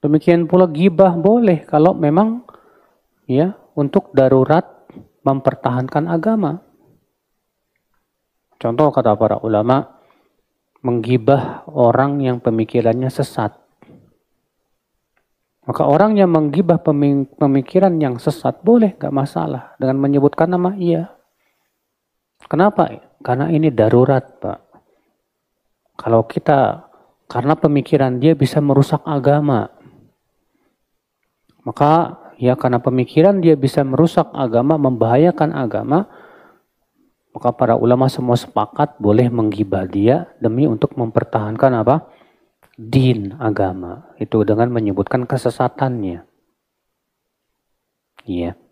Demikian pula gibah boleh kalau memang ya untuk darurat mempertahankan agama. Contoh kata para ulama menggibah orang yang pemikirannya sesat. Maka orang yang menggibah pemikiran yang sesat boleh, gak masalah. Dengan menyebutkan nama iya. Kenapa? Karena ini darurat, Pak. Kalau kita, karena pemikiran dia bisa merusak agama. Maka ya karena pemikiran dia bisa merusak agama, membahayakan agama, maka para ulama semua sepakat boleh menggibah dia demi untuk mempertahankan apa? din agama. Itu dengan menyebutkan kesesatannya. Iya. Yeah.